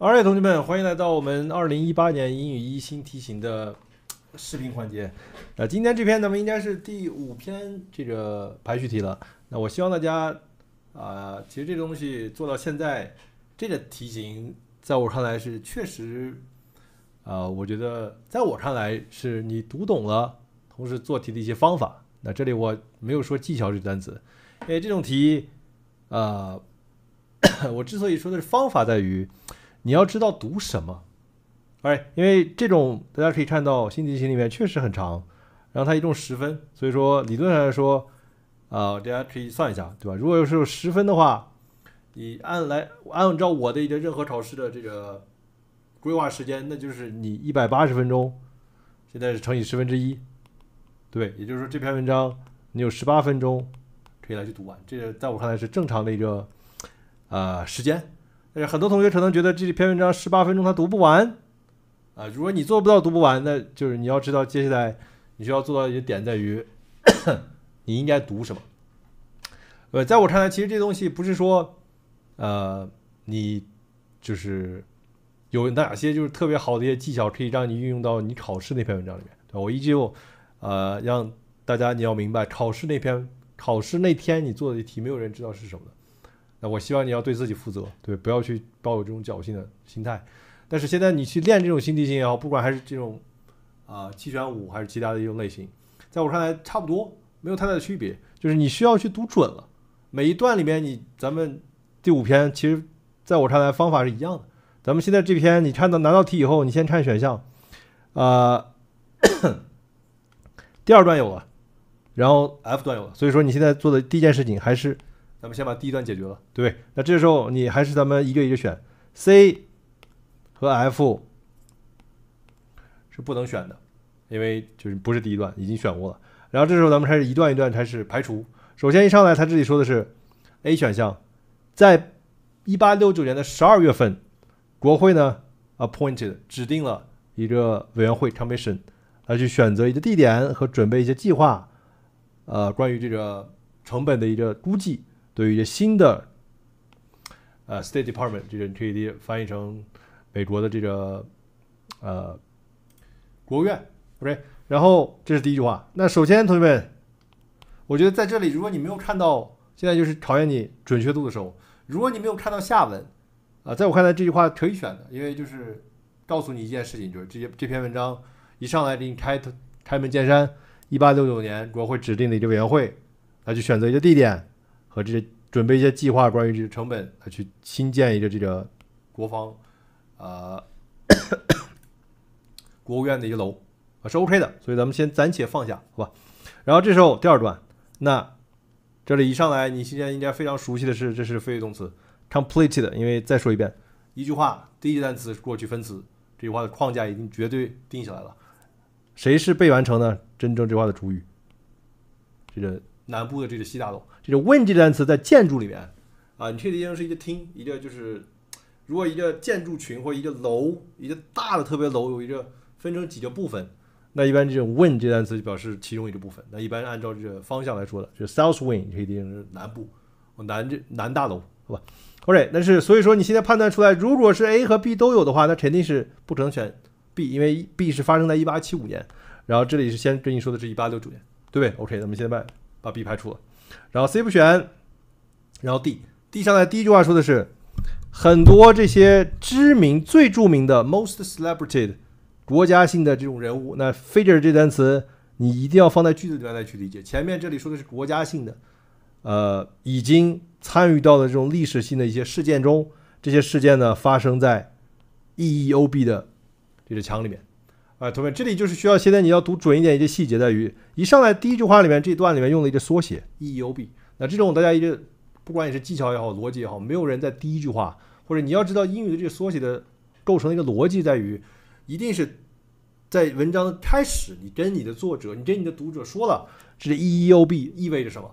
Alright，同学们，欢迎来到我们二零一八年英语一新题型的视频环节。那今天这篇咱们应该是第五篇这个排序题了。那我希望大家啊，其实这个东西做到现在，这个题型在我看来是确实啊，我觉得在我看来是你读懂了，同时做题的一些方法。那这里我没有说技巧这单词，因为这种题，呃，我之所以说的是方法在于。你要知道读什么，哎，因为这种大家可以看到新题型里面确实很长，然后它一共十分，所以说理论上来说，啊，大家可以算一下，对吧？如果要是十分的话，你按来按照我的一个任何考试的这个规划时间，那就是你一百八十分钟，现在是乘以十分之一，对，也就是说这篇文章你有十八分钟可以来去读完，这个在我看来是正常的一个啊时间。很多同学可能觉得这篇文章十八分钟他读不完啊，如果你做不到读不完，那就是你要知道接下来你需要做到一点在于 你应该读什么。呃，在我看来，其实这东西不是说，呃，你就是有哪些就是特别好的一些技巧可以让你运用到你考试那篇文章里面。我依旧呃让大家你要明白，考试那篇考试那天你做的题，没有人知道是什么的。那我希望你要对自己负责，对，不要去抱有这种侥幸的心态。但是现在你去练这种新题型也好，不管还是这种啊七选五还是其他的一种类型，在我看来差不多没有太大的区别，就是你需要去读准了每一段里面。你咱们第五篇其实在我看来方法是一样的。咱们现在这篇你看到拿到题以后，你先看选项，啊，第二段有了，然后 F 段有了，所以说你现在做的第一件事情还是。咱们先把第一段解决了，对那这时候你还是咱们一个一个选，C 和 F 是不能选的，因为就是不是第一段已经选过了。然后这时候咱们开始一段一段开始排除。首先一上来，他这里说的是 A 选项，在一八六九年的十二月份，国会呢 appointed 指定了一个委员会 commission，呃，去选择一个地点和准备一些计划，呃，关于这个成本的一个估计。对于新的，呃，State Department，这个你可以翻译成美国的这个，呃，国务院，不 k 然后这是第一句话。那首先，同学们，我觉得在这里，如果你没有看到，现在就是考验你准确度的时候。如果你没有看到下文，啊，在我看来，这句话可以选的，因为就是告诉你一件事情，就是这些这篇文章一上来给你开开门见山。一八六九年国会指定的一个委员会，那就选择一个地点。把这些准备一些计划，关于这成本，去新建一个这个国防，啊，国务院的一个楼啊，是 OK 的，所以咱们先暂且放下，好吧。然后这时候第二段，那这里一上来，你现在应该非常熟悉的是，这是非谓语动词 completed，因为再说一遍，一句话，第一单词是过去分词，这句话的框架已经绝对定下来了，谁是被完成呢？真正这句话的主语，这个。南部的这个西大楼，这是 win 这个单词在建筑里面啊，你确定是一个厅，一个就是如果一个建筑群或一个楼，一个大的特别楼有一个分成几个部分，那一般这种 win 这个单词就表示其中一个部分。那一般按照这个方向来说的，就 south wing 一定是南部，南这南大楼，好吧？OK，那是所以说你现在判断出来，如果是 A 和 B 都有的话，那肯定是不能选 B，因为 B 是发生在一八七五年，然后这里是先跟你说的是一八六九年，对不对？OK，咱们现在把 B 排除了，然后 C 不选，然后 D，D 上来第一句话说的是很多这些知名、最著名的 most celebrated 国家性的这种人物，那 figure 这单词你一定要放在句子里面来去理解。前面这里说的是国家性的，呃，已经参与到了这种历史性的一些事件中，这些事件呢发生在 EEOB 的这个墙里面。哎，同学们，这里就是需要现在你要读准一点，一些细节在于，一上来第一句话里面这段里面用了一个缩写 E E O B。那这种大家一个，不管你是技巧也好，逻辑也好，没有人在第一句话，或者你要知道英语的这个缩写的构成的一个逻辑在于，一定是在文章的开始，你跟你的作者，你跟你的读者说了，这个 E E O B 意味着什么，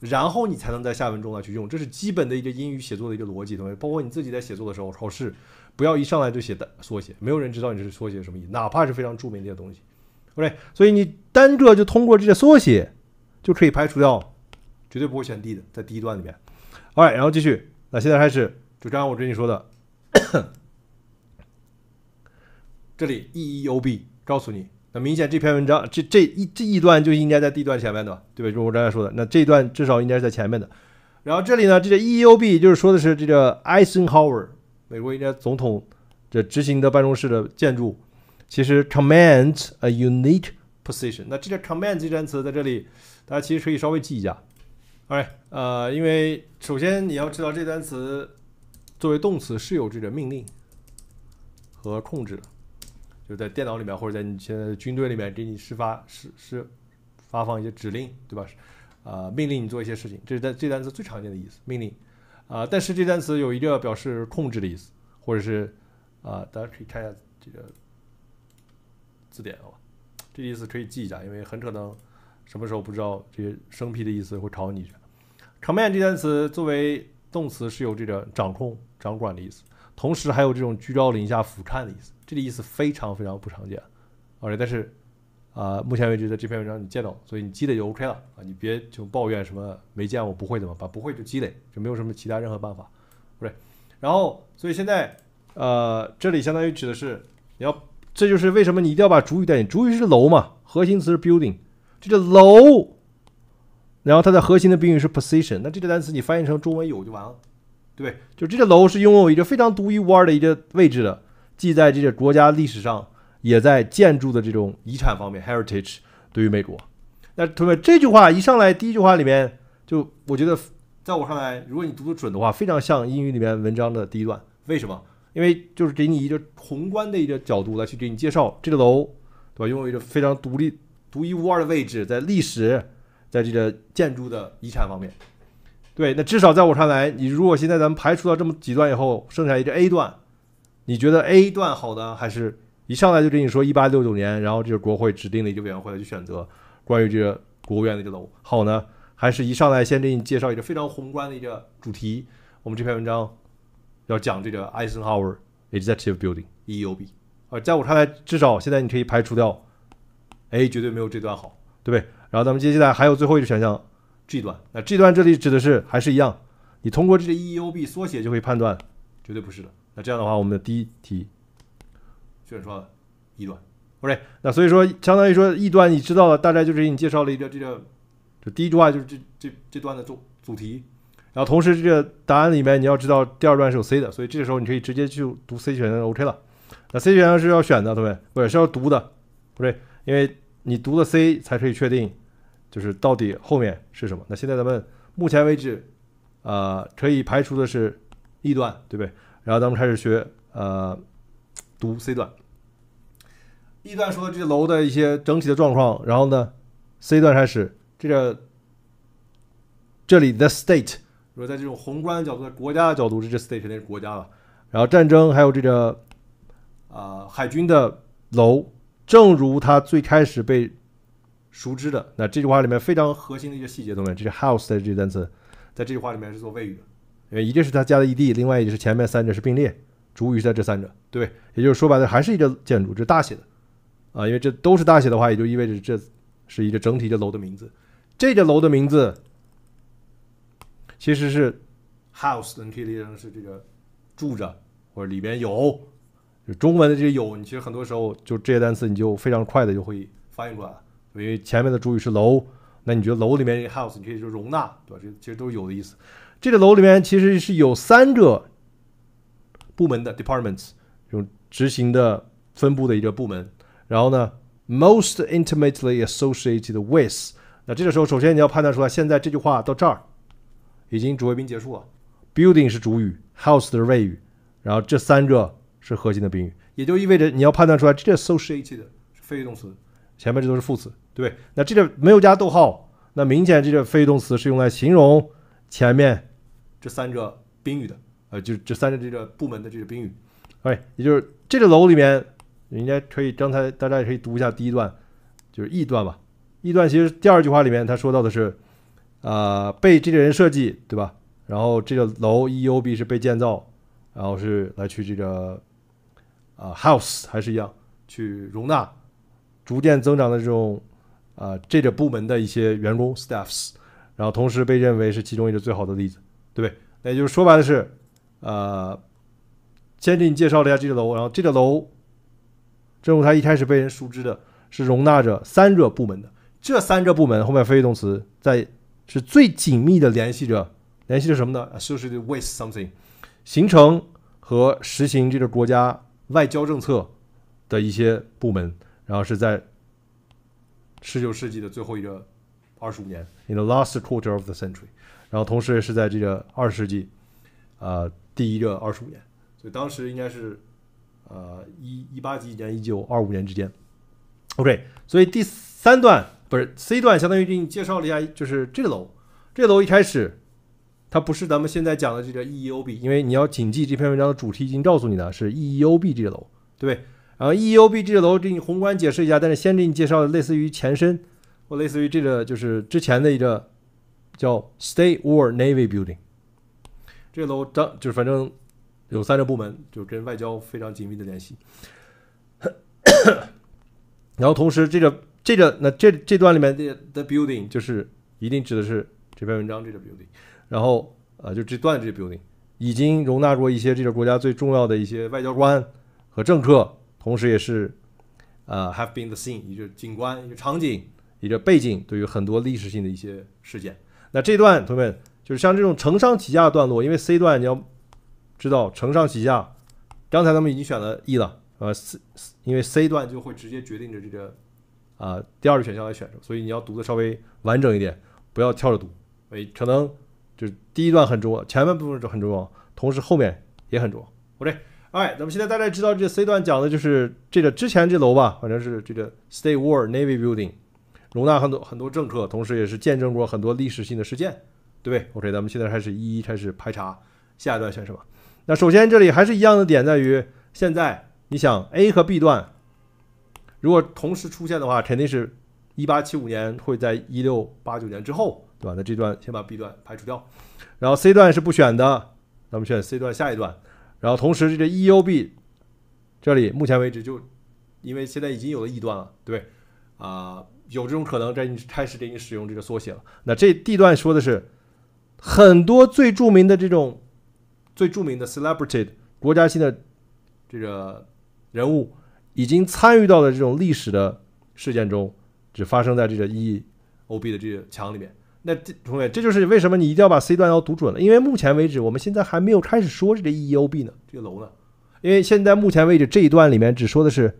然后你才能在下文中来去用，这是基本的一个英语写作的一个逻辑，同学们，包括你自己在写作的时候，考试。不要一上来就写的缩写，没有人知道你这是缩写什么意思，哪怕是非常著名的一些东西。OK，所以你单个就通过这些缩写就可以排除掉，绝对不会选 D 的，在第一段里面。OK，然后继续，那现在开始，就刚刚我跟你说的，这里 EEOB 告诉你，那明显这篇文章这这一这一段就应该在 D 段前面的，对吧？就我刚才说的，那这一段至少应该是在前面的。然后这里呢，这个 EEOB 就是说的是这个 Eisenhower。美国一家总统这执行的办公室的建筑，其实 command a unique position。那这个 command 这单词在这里，大家其实可以稍微记一下。哎，呃，因为首先你要知道，这单词作为动词是有这个命令和控制的，就是在电脑里面或者在你现在的军队里面给你施发、施施发放一些指令，对吧？呃，命令你做一些事情，这是在这单词最常见的意思，命令。啊，但是这单词有一个表示控制的意思，或者是啊，大家可以看一下这个字典啊，这个意思可以记一下，因为很可能什么时候不知道这些生僻的意思会考你一下。command 这单词作为动词是有这个掌控、掌管的意思，同时还有这种居高临下、俯瞰的意思，这个意思非常非常不常见。OK，但是。啊，目前为止的这篇文章你见到，所以你积累就 OK 了啊，你别就抱怨什么没见过不会怎么把不会就积累，就没有什么其他任何办法，不是。然后，所以现在呃，这里相当于指的是，你要这就是为什么你一定要把主语带进，主语是楼嘛，核心词是 building，这个楼，然后它的核心的宾语是 position，那这个单词你翻译成中文有就完了，对，就这个楼是拥有一个非常独一无二的一个位置的，记在这个国家历史上。也在建筑的这种遗产方面 （heritage） 对于美国，那同学们这句话一上来，第一句话里面就，我觉得在我上来，如果你读的准的话，非常像英语里面文章的第一段。为什么？因为就是给你一个宏观的一个角度来去给你介绍这个楼，对吧？拥有一个非常独立、独一无二的位置，在历史，在这个建筑的遗产方面。对，那至少在我看来，你如果现在咱们排除了这么几段以后，剩下一个 A 段，你觉得 A 段好的还是？一上来就跟你说一八六九年，然后这是国会指定的一个委员会来去选择关于这个国务院的这楼，好呢，还是一上来先给你介绍一个非常宏观的一个主题，我们这篇文章要讲这个 Eisenhower Executive Building（EEOB）。而在我看来，至少现在你可以排除掉，哎，绝对没有这段好，对不对？然后咱们接下来还有最后一个选项 G 段，那这段这里指的是还是一样，你通过这个 EEOB 缩写就可以判断，绝对不是的。那这样的话，我们的第一题。就是说，一段，OK，那所以说，相当于说，一段，你知道了，大概就是给你介绍了一个这个，就第一句话就是这这这段的主主题，然后同时这个答案里面你要知道第二段是有 C 的，所以这个时候你可以直接就读 C 选项 OK 了。那 C 选项是要选的，对不对？不是要读的，不对，因为你读了 C 才可以确定，就是到底后面是什么。那现在咱们目前为止，啊，可以排除的是 E 段，对不对？然后咱们开始学，呃，读 C 段。B 段说这个楼的一些整体的状况，然后呢，C 段开始这个这里 the state，如果在这种宏观的角度、国家的角度，这个 state 肯定是国家了。然后战争还有这个呃海军的楼，正如它最开始被熟知的那这句话里面非常核心的一些细节，同学们，这是 house 的这单词在这句话里面是做谓语，因为一个是它加的 ed，另外一个是前面三者是并列主语在这三者，对，也就是说白了还是一个建筑，是大写的。啊，因为这都是大写的话，也就意味着这是一个整体的楼的名字。这个楼的名字其实是 house，你可以理解成是这个住着或者里边有。就中文的这些有，你其实很多时候就这些单词，你就非常快的就会翻译出来了。因为前面的主语是楼，那你觉得楼里面这 house，你可以就容纳，对吧？这其实都是有的意思。这个楼里面其实是有三个部门的 departments，种执行的、分布的一个部门。然后呢，most intimately associated with。那这个时候，首先你要判断出来，现在这句话到这儿已经主谓宾结束了。Building 是主语，house 是谓语，然后这三个是核心的宾语，也就意味着你要判断出来，这个 associated 是非谓语动词，前面这都是副词，对。那这个没有加逗号，那明显这个非谓语动词是用来形容前面这三个宾语的，呃，就这三个这个部门的这个宾语。哎，也就是这个楼里面。应该可以，刚才大家也可以读一下第一段，就是 E 段吧。E 段其实第二句话里面，他说到的是，呃，被这个人设计，对吧？然后这个楼 EUB 是被建造，然后是来去这个，啊，house 还是一样，去容纳逐渐增长的这种，啊，这个部门的一些员工 staffs，然后同时被认为是其中一个最好的例子，对不对？那也就是说白了是，呃，先给你介绍了一下这个楼，然后这个楼。正如它一开始被人熟知的，是容纳着三个部门的。这三个部门后面非谓动词在是最紧密的联系着，联系着什么呢？Associated with something，形成和实行这个国家外交政策的一些部门。然后是在十九世纪的最后一个二十五年，in the last quarter of the century。然后同时是在这个二十世纪啊第一个二十五年。所以当时应该是。呃，一一八几几年，一九二五年之间，OK，所以第三段不是 C 段，相当于给你介绍了一下，就是这楼，这楼一开始它不是咱们现在讲的这个 EEOB，因为你要谨记这篇文章的主题已经告诉你了，是 EEOB 这楼，对不对？然后 EEOB 这楼给你宏观解释一下，但是先给你介绍类似于前身或类似于这个，就是之前的一个叫 Stay or Navy Building，这楼当就是反正。有三个部门，就跟外交非常紧密的联系。然后同时，这个这个那这这段里面的 the building 就是一定指的是这篇文章这个 building。然后呃，就这段这个 building 已经容纳过一些这个国家最重要的一些外交官和政客，同时也是呃 have been the scene 一个景观一个场景一个背景，对于很多历史性的一些事件。那这段同学们就是像这种承上启下的段落，因为 C 段你要。知道承上启下，刚才咱们已经选了 E 了，呃，C，因为 C 段就会直接决定着这个，啊，第二个选项来选所以你要读的稍微完整一点，不要跳着读，哎，可能就是第一段很重，前面部分就很重要，同时后面也很重，OK，要。哎，那么现在大家知道这 C 段讲的就是这个之前这楼吧，反正是这个 State War Navy Building，容纳很多很多政客，同时也是见证过很多历史性的事件，对不对？OK，咱们现在开始一一开始排查下一段选什么。那首先，这里还是一样的点，在于现在你想 A 和 B 段，如果同时出现的话，肯定是一八七五年会在一六八九年之后，对吧？那这段先把 B 段排除掉，然后 C 段是不选的，咱们选 C 段下一段，然后同时这个 EUB 这里目前为止就，因为现在已经有了 E 段了，对，啊，有这种可能在你开始给你使用这个缩写了。那这 D 段说的是很多最著名的这种。最著名的 celebrated 国家性的这个人物已经参与到了这种历史的事件中，只发生在这个 E O B 的这个墙里面。那这同学，这就是为什么你一定要把 C 段要读准了，因为目前为止，我们现在还没有开始说这个 E O B 呢，这个楼呢。因为现在目前为止，这一段里面只说的是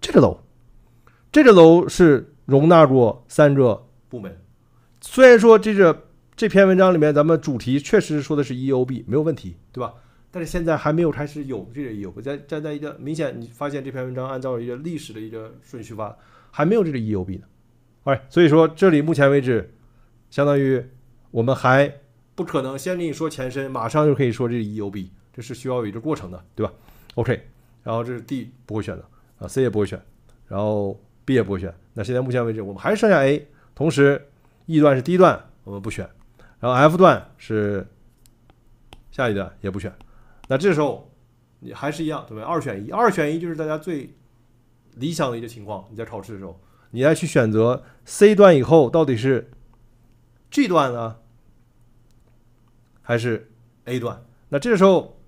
这个楼，这个楼是容纳过三个部门。虽然说这是。这篇文章里面，咱们主题确实说的是 E O B，没有问题，对吧？但是现在还没有开始有这个 E O B，在站在一个明显，你发现这篇文章按照一个历史的一个顺序发，还没有这个 E O B 呢。哎，所以说这里目前为止，相当于我们还不可能先给你说前身，马上就可以说这是 E O B，这是需要有一个过程的，对吧？OK，然后这是 D 不会选的啊，C 也不会选，然后 B 也不会选。那现在目前为止，我们还剩下 A，同时 E 段是第一段，我们不选。然后 F 段是下一段也不选，那这时候你还是一样，对不对？二选一，二选一就是大家最理想的一个情况。你在考试的时候，你再去选择 C 段以后，到底是 G 段呢，还是 A 段？那这个时候，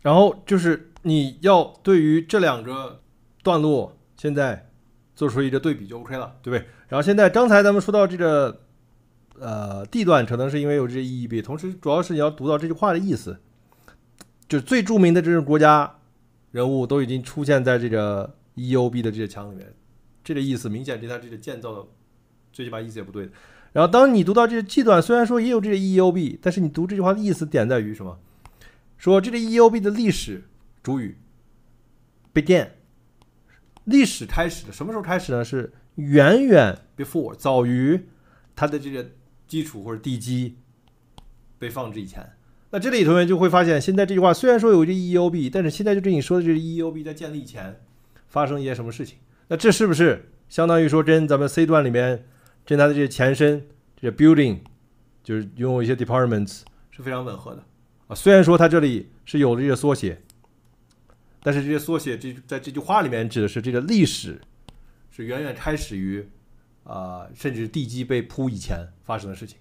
然后就是你要对于这两个段落现在做出一个对比就 OK 了，对不对？然后现在刚才咱们说到这个。呃，D 段可能是因为有这些 E O B，同时主要是你要读到这句话的意思，就最著名的这种国家人物都已经出现在这个 E O B 的这些墙里面，这个意思明显离它这个建造的最起码意思也不对。然后当你读到这个 G 段，虽然说也有这个 E O B，但是你读这句话的意思点在于什么？说这个 E O B 的历史主语 begin，历史开始的什么时候开始呢？是远远 before 早于它的这个。基础或者地基被放置以前，那这里同学就会发现，现在这句话虽然说有这 E O B，但是现在就是你说的这个 E O B 在建立以前发生一些什么事情，那这是不是相当于说跟咱们 C 段里面跟它的这些前身，这 building 就是拥有一些 departments 是非常吻合的啊？虽然说它这里是有了这些缩写，但是这些缩写这在这句话里面指的是这个历史是远远开始于。啊，甚至地基被铺以前发生的事情。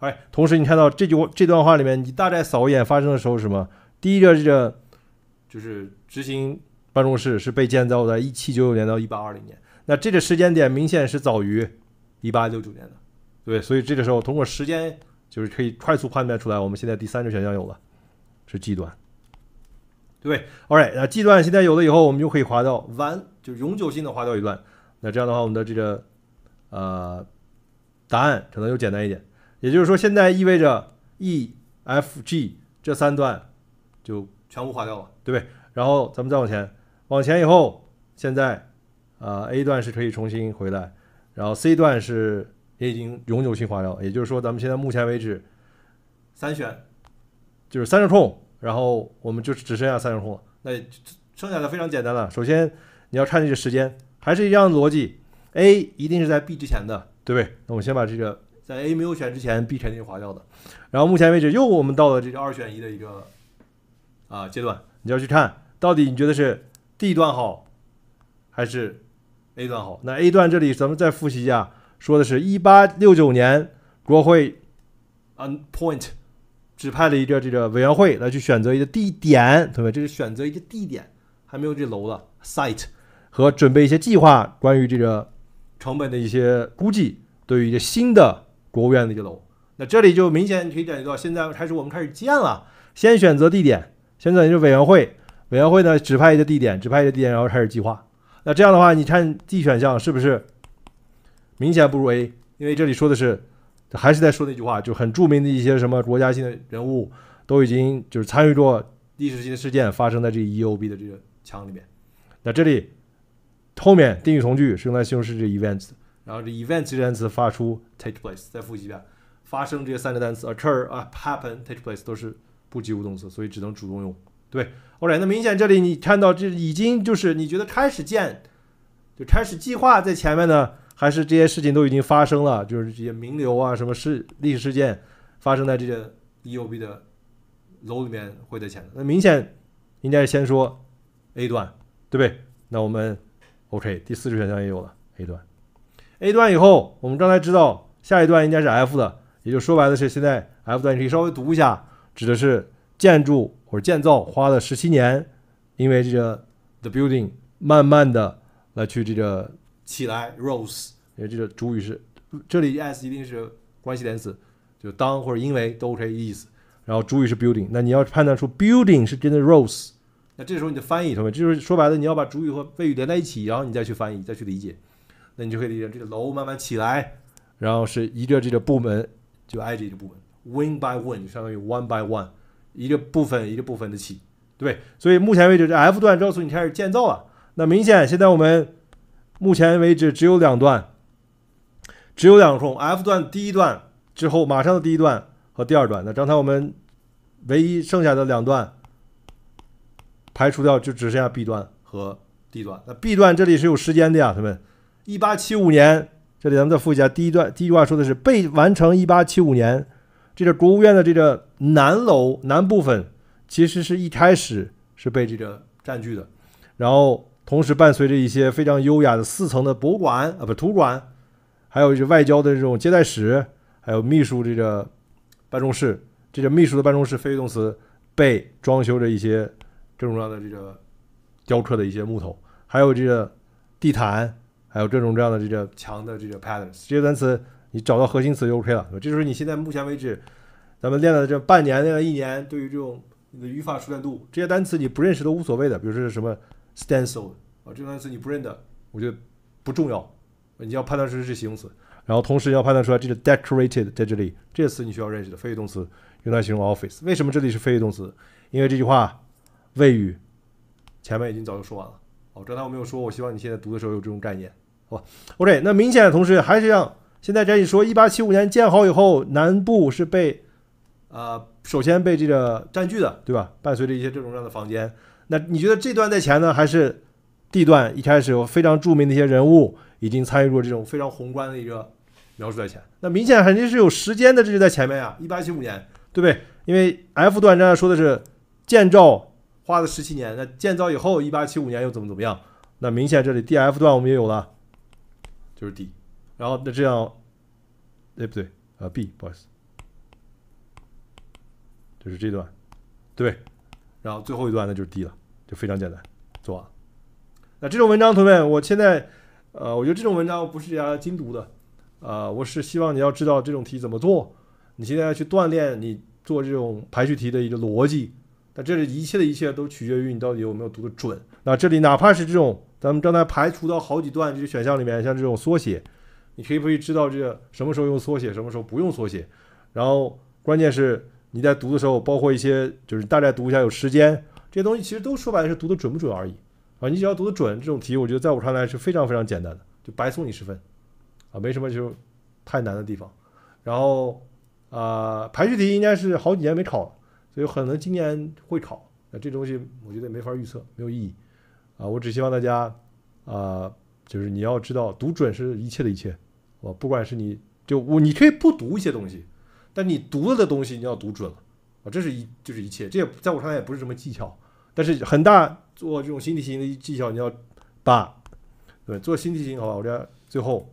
哎，同时你看到这句话、这段话里面，你大概扫一眼发生的时候什么？第一个这个就是执行办公室是被建造在1799年到1820年，那这个时间点明显是早于1 8六9年的，对。所以这个时候通过时间就是可以快速判断出来，我们现在第三个选项有了，是 G 段，对不对？All right，那 G 段现在有了以后，我们就可以划掉 One，就永久性的划掉一段。那这样的话，我们的这个。呃，答案可能又简单一点，也就是说，现在意味着 EFG 这三段就全部划掉了，对不对？然后咱们再往前，往前以后，现在，呃，A 段是可以重新回来，然后 C 段是也已经永久性划掉，也就是说，咱们现在目前为止，三选，就是三支空，然后我们就只剩下三支空了，那剩下的非常简单了。首先你要看这个时间，还是一样的逻辑。A 一定是在 B 之前的，对不对？那我先把这个在 A 没有选之前，B 肯定就划掉的。然后目前为止，又我们到了这个二选一的一个啊阶段，你要去看到底你觉得是 D 段好还是 A 段好？那 A 段这里咱们再复习一下，说的是1869年国会 on point 指派了一个这个委员会来去选择一个地点，同学们，这是选择一个地点，还没有这楼了 site 和准备一些计划关于这个。成本的一些估计，对于一个新的国务院的一个楼，那这里就明显可以感觉到，现在开始我们开始建了，先选择地点，先选择委员会，委员会呢指派一个地点，指派一个地点，然后开始计划。那这样的话，你看 D 选项是不是明显不如 A？因为这里说的是，还是在说那句话，就很著名的一些什么国家性的人物都已经就是参与过历史性的事件发生在这 e OB 的这个墙里面。那这里。后面定语从句是用来形容这这 events，然后这 events 这单词发出 take place，再复习一遍，发生这三个单词 occur 啊，happen，take place 都是不及物动词，所以只能主动用，对，OK，那明显这里你看到这已经就是你觉得开始建，就开始计划在前面呢，还是这些事情都已经发生了，就是这些名流啊，什么事历史事件发生在这些 E O B 的楼里面会在前，那明显应该是先说 A 段，对不对？那我们。OK，第四支选项也有了。A 段，A 段以后，我们刚才知道下一段应该是 F 的，也就说白了是，现在 F 段你可以稍微读一下，指的是建筑或者建造花了十七年，因为这个 the building 慢慢的来去这个起来 rose，因为这个主语是这里 as 一定是关系连词，就当或者因为都 OK 意思，然后主语是 building，那你要判断出 building 是真的 rose。那这时候你的翻译什么？就是说白了，你要把主语和谓语连在一起，然后你再去翻译，再去理解。那你就可以理解这个楼慢慢起来，然后是一个这个部门就挨着一个部门，one by one 就相当于 one by one，一个部分一个部分的起，对所以目前为止这 F 段告诉你开始建造了。那明显现在我们目前为止只有两段，只有两空。F 段第一段之后，马上的第一段和第二段。那刚才我们唯一剩下的两段。排除掉，就只剩下 B 段和 D 段。那 B 段这里是有时间的呀，同学们。一八七五年，这里咱们再复一下第一段第一句话说的是被完成。一八七五年，这个国务院的这个南楼南部分，其实是一开始是被这个占据的。然后同时伴随着一些非常优雅的四层的博物馆啊，不，图书馆，还有这外交的这种接待室，还有秘书这个办公室，这个秘书的办公室，非谓语动词被装修着一些。这种样的这个雕刻的一些木头，还有这个地毯，还有这种这样的这个墙的这个 patterns，这些单词你找到核心词就 OK 了。这就是你现在目前为止咱们练了这半年，练了一年，对于这种你的语法熟练度，这些单词你不认识都无所谓的。比如是什么 stencil 啊，这个单词你不认的，我觉得不重要。你要判断出是形容词，然后同时要判断出来这个 decorated 在这里，这个词你需要认识的非谓语动词用来形容 office。为什么这里是非谓语动词？因为这句话。谓语前面已经早就说完了。哦，刚才我没有说，我希望你现在读的时候有这种概念，好吧？OK，那明显的同时还是让现在这一说，一八七五年建好以后，南部是被呃首先被这个占据的，对吧？伴随着一些这种这样的房间，那你觉得这段在前呢，还是地段一开始有非常著名的一些人物已经参与过这种非常宏观的一个描述在前？那明显肯定是有时间的，这就在前面啊，一八七五年，对不对？因为 F 段正在说的是建造。花了十七年，那建造以后，一八七五年又怎么怎么样？那明显这里 D F 段我们也有了，就是 D，然后那这样，哎不对，呃 B，不好意思，就是这段，对，然后最后一段那就是 D 了，就非常简单，做。那这种文章，同学们，我现在，呃，我觉得这种文章不是家精读的，呃，我是希望你要知道这种题怎么做，你现在要去锻炼你做这种排序题的一个逻辑。那这里一切的一切都取决于你到底有没有读的准。那这里哪怕是这种，咱们刚才排除到好几段这个选项里面，像这种缩写，你可不可以知道这个什么时候用缩写，什么时候不用缩写？然后关键是你在读的时候，包括一些就是大概读一下有时间这些东西，其实都说白了是读的准不准而已啊。你只要读的准，这种题我觉得在我看来是非常非常简单的，就白送你十分啊，没什么就太难的地方。然后啊，排序题应该是好几年没考了。所以可能今年会考，那这东西我觉得没法预测，没有意义，啊，我只希望大家，啊，就是你要知道读准是一切的一切，啊，不管是你，就我，你可以不读一些东西，但你读了的东西你要读准了，啊，这是一就是一切，这在我看来也不是什么技巧，但是很大做这种新题型的技巧，你要把，对，做新题型，好吧，我这最后，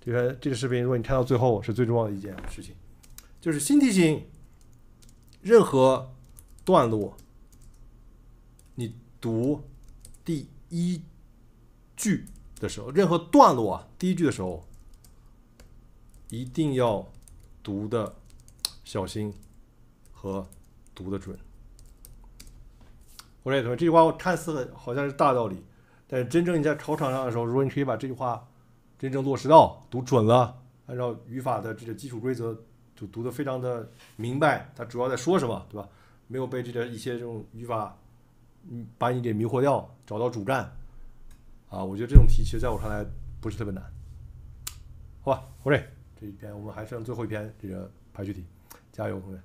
就是这个视频，如果你看到最后是最重要的一件事情，就是新题型。任何段落，你读第一句的时候，任何段落啊，第一句的时候，一定要读的小心和读的准。我这同学这句话，我看似好像是大道理，但是真正你在考场上的时候，如果你可以把这句话真正落实到读准了，按照语法的这个基础规则。就读得非常的明白，他主要在说什么，对吧？没有被这个一些这种语法，嗯，把你给迷惑掉，找到主干，啊，我觉得这种题其实在我看来不是特别难，好吧，胡瑞，这一篇我们还剩最后一篇这个排序题，加油，同学。